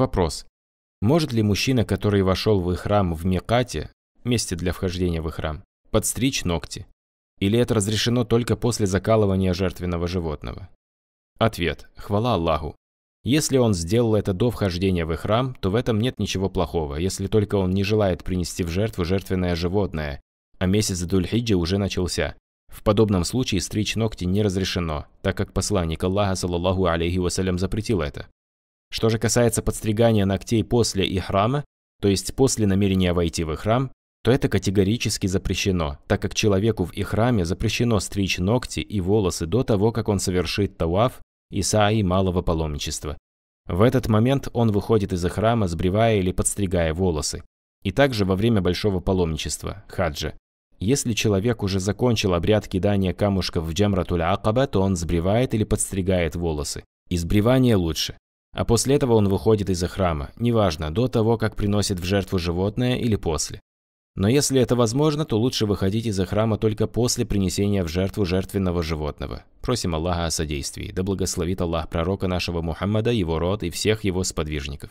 вопрос. Может ли мужчина, который вошел в их храм в Мекате, месте для вхождения в их храм, подстричь ногти? Или это разрешено только после закалывания жертвенного животного? Ответ. Хвала Аллаху. Если он сделал это до вхождения в их храм, то в этом нет ничего плохого, если только он не желает принести в жертву жертвенное животное, а месяц Дульхиджи уже начался. В подобном случае стричь ногти не разрешено, так как посланник Аллаха, саллаллаху алейхи вассалям, запретил это. Что же касается подстригания ногтей после ихрама, то есть после намерения войти в ихрам, то это категорически запрещено, так как человеку в ихраме запрещено стричь ногти и волосы до того, как он совершит тауаф и саи малого паломничества. В этот момент он выходит из храма, сбривая или подстригая волосы. И также во время большого паломничества, хаджа. Если человек уже закончил обряд кидания камушков в джамратуля акаба, то он сбривает или подстригает волосы. И лучше, а после этого он выходит из храма, неважно, до того, как приносит в жертву животное или после. Но если это возможно, то лучше выходить из храма только после принесения в жертву жертвенного животного. Просим Аллаха о содействии, да благословит Аллах пророка нашего Мухаммада, его род и всех его сподвижников.